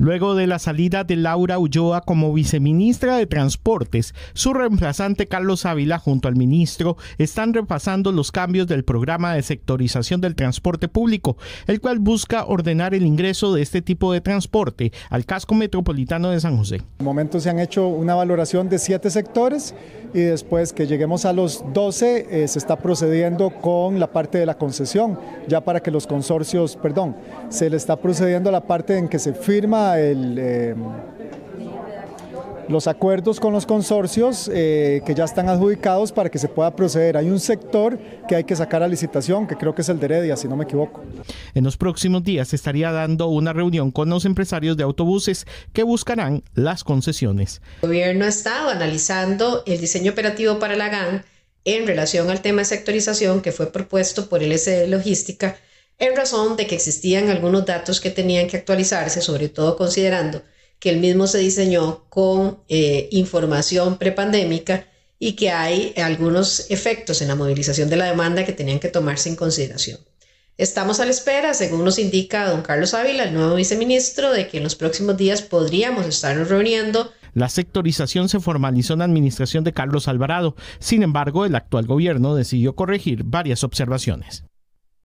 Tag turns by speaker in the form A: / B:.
A: Luego de la salida de Laura Ulloa como viceministra de Transportes, su reemplazante Carlos Ávila junto al ministro están repasando los cambios del programa de sectorización del transporte público, el cual busca ordenar el ingreso de este tipo de transporte al casco metropolitano de San José.
B: En momento se han hecho una valoración de siete sectores y después que lleguemos a los 12 eh, se está procediendo con la parte de la concesión, ya para que los consorcios, perdón, se le está procediendo a la parte en que se firma eh, los acuerdos con los consorcios eh, que ya están adjudicados para que se pueda proceder. Hay un sector que hay que sacar a licitación, que creo que es el de Heredia, si no me equivoco.
A: En los próximos días se estaría dando una reunión con los empresarios de autobuses que buscarán las concesiones.
C: El gobierno ha estado analizando el diseño operativo para la GAN en relación al tema de sectorización que fue propuesto por el SD Logística en razón de que existían algunos datos que tenían que actualizarse, sobre todo considerando que el mismo se diseñó con eh, información prepandémica y que hay algunos efectos en la movilización de la demanda que tenían que tomarse en consideración. Estamos a la espera, según nos indica don Carlos Ávila, el nuevo viceministro, de que en los próximos días podríamos estar reuniendo
A: la sectorización se formalizó en la administración de Carlos Alvarado. Sin embargo, el actual gobierno decidió corregir varias observaciones.